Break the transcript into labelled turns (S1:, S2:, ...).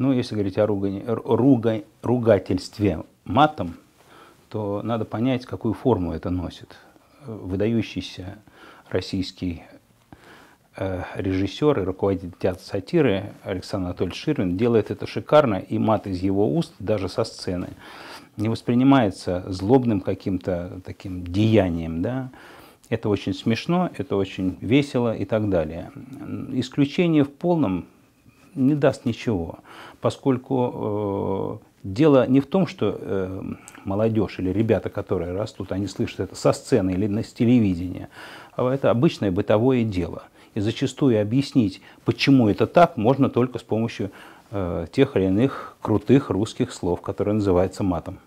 S1: Ну, если говорить о ругань, руга, ругательстве матом, то надо понять, какую форму это носит. Выдающийся российский э, режиссер и руководитель театра сатиры Александр Анатольевич Ширин делает это шикарно, и мат из его уст даже со сцены не воспринимается злобным каким-то таким деянием, да, это очень смешно, это очень весело и так далее. Исключение в полном не даст ничего, поскольку э, Дело не в том, что э, молодежь или ребята, которые растут, они слышат это со сцены или с телевидения. А это обычное бытовое дело. И зачастую объяснить, почему это так, можно только с помощью э, тех или иных крутых русских слов, которые называются матом.